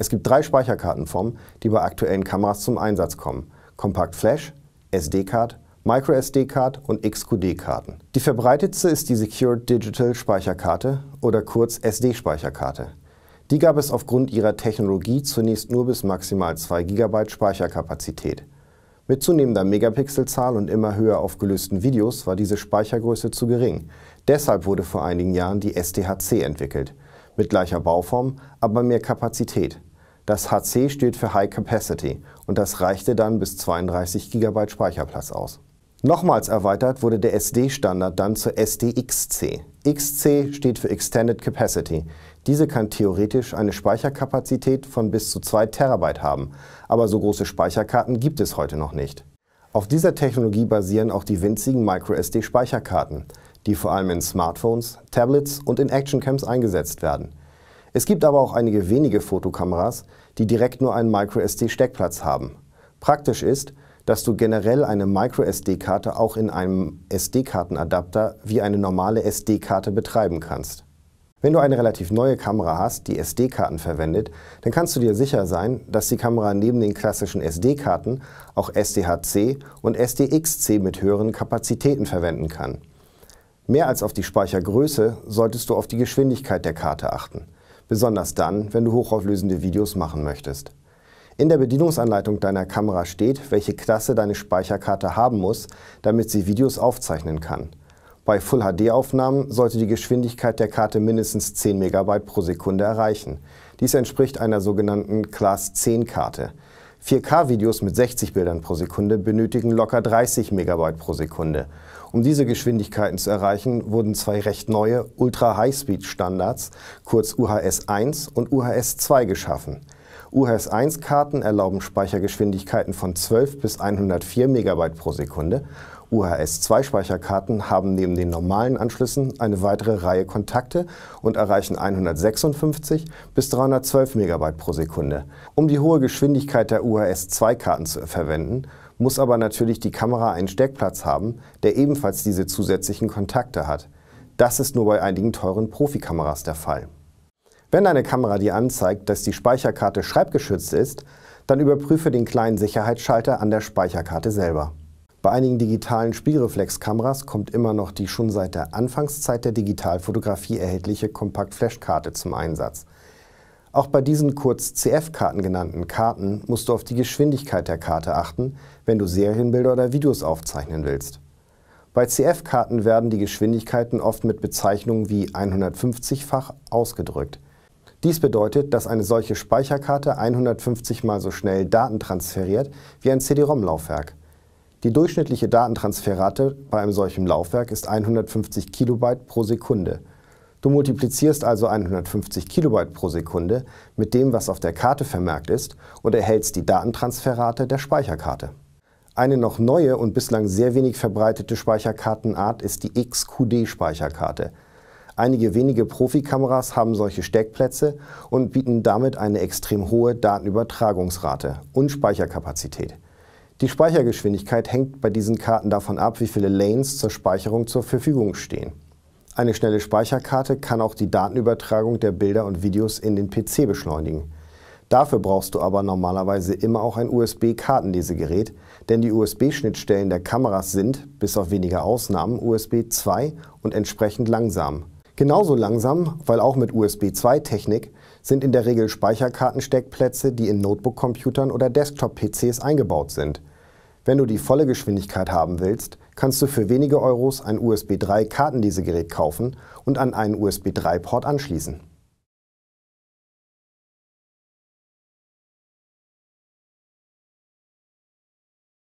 Es gibt drei Speicherkartenformen, die bei aktuellen Kameras zum Einsatz kommen. Compact Flash, SD-Card, MicroSD-Card und XQD-Karten. Die verbreitetste ist die Secured Digital Speicherkarte oder kurz SD-Speicherkarte. Die gab es aufgrund ihrer Technologie zunächst nur bis maximal 2 GB Speicherkapazität. Mit zunehmender Megapixelzahl und immer höher aufgelösten Videos war diese Speichergröße zu gering. Deshalb wurde vor einigen Jahren die SDHC entwickelt. Mit gleicher Bauform, aber mehr Kapazität. Das HC steht für High Capacity und das reichte dann bis 32 GB Speicherplatz aus. Nochmals erweitert wurde der SD-Standard dann zu SDXC. XC steht für Extended Capacity. Diese kann theoretisch eine Speicherkapazität von bis zu 2 Terabyte haben, aber so große Speicherkarten gibt es heute noch nicht. Auf dieser Technologie basieren auch die winzigen MicroSD-Speicherkarten, die vor allem in Smartphones, Tablets und in Actioncams eingesetzt werden. Es gibt aber auch einige wenige Fotokameras, die direkt nur einen microSD-Steckplatz haben. Praktisch ist, dass du generell eine microSD-Karte auch in einem SD-Kartenadapter wie eine normale SD-Karte betreiben kannst. Wenn du eine relativ neue Kamera hast, die SD-Karten verwendet, dann kannst du dir sicher sein, dass die Kamera neben den klassischen SD-Karten auch SDHC und SDXC mit höheren Kapazitäten verwenden kann. Mehr als auf die Speichergröße solltest du auf die Geschwindigkeit der Karte achten besonders dann, wenn du hochauflösende Videos machen möchtest. In der Bedienungsanleitung deiner Kamera steht, welche Klasse deine Speicherkarte haben muss, damit sie Videos aufzeichnen kann. Bei Full-HD-Aufnahmen sollte die Geschwindigkeit der Karte mindestens 10 MB pro Sekunde erreichen. Dies entspricht einer sogenannten Class 10-Karte. 4K-Videos mit 60 Bildern pro Sekunde benötigen locker 30 Megabyte pro Sekunde. Um diese Geschwindigkeiten zu erreichen, wurden zwei recht neue Ultra-High-Speed-Standards, kurz UHS 1 und UHS 2, geschaffen – UHS-1-Karten erlauben Speichergeschwindigkeiten von 12 bis 104 Megabyte pro Sekunde. UHS-2-Speicherkarten haben neben den normalen Anschlüssen eine weitere Reihe Kontakte und erreichen 156 bis 312 Megabyte pro Sekunde. Um die hohe Geschwindigkeit der UHS-2-Karten zu verwenden, muss aber natürlich die Kamera einen Steckplatz haben, der ebenfalls diese zusätzlichen Kontakte hat. Das ist nur bei einigen teuren Profikameras der Fall. Wenn deine Kamera dir anzeigt, dass die Speicherkarte schreibgeschützt ist, dann überprüfe den kleinen Sicherheitsschalter an der Speicherkarte selber. Bei einigen digitalen Spiegelreflexkameras kommt immer noch die schon seit der Anfangszeit der Digitalfotografie erhältliche Kompaktflashkarte zum Einsatz. Auch bei diesen kurz CF-Karten genannten Karten musst du auf die Geschwindigkeit der Karte achten, wenn du Serienbilder oder Videos aufzeichnen willst. Bei CF-Karten werden die Geschwindigkeiten oft mit Bezeichnungen wie 150-fach ausgedrückt. Dies bedeutet, dass eine solche Speicherkarte 150 mal so schnell Daten transferiert wie ein CD-ROM-Laufwerk. Die durchschnittliche Datentransferrate bei einem solchen Laufwerk ist 150 Kilobyte pro Sekunde. Du multiplizierst also 150 Kilobyte pro Sekunde mit dem, was auf der Karte vermerkt ist und erhältst die Datentransferrate der Speicherkarte. Eine noch neue und bislang sehr wenig verbreitete Speicherkartenart ist die XQD-Speicherkarte. Einige wenige Profikameras haben solche Steckplätze und bieten damit eine extrem hohe Datenübertragungsrate und Speicherkapazität. Die Speichergeschwindigkeit hängt bei diesen Karten davon ab, wie viele Lanes zur Speicherung zur Verfügung stehen. Eine schnelle Speicherkarte kann auch die Datenübertragung der Bilder und Videos in den PC beschleunigen. Dafür brauchst du aber normalerweise immer auch ein USB-Kartenlesegerät, denn die USB-Schnittstellen der Kameras sind, bis auf wenige Ausnahmen, USB 2 und entsprechend langsam. Genauso langsam, weil auch mit USB-2-Technik, sind in der Regel Speicherkartensteckplätze, die in Notebook-Computern oder Desktop-PCs eingebaut sind. Wenn du die volle Geschwindigkeit haben willst, kannst du für wenige Euros ein USB-3-Kartenlesegerät kaufen und an einen USB-3-Port anschließen.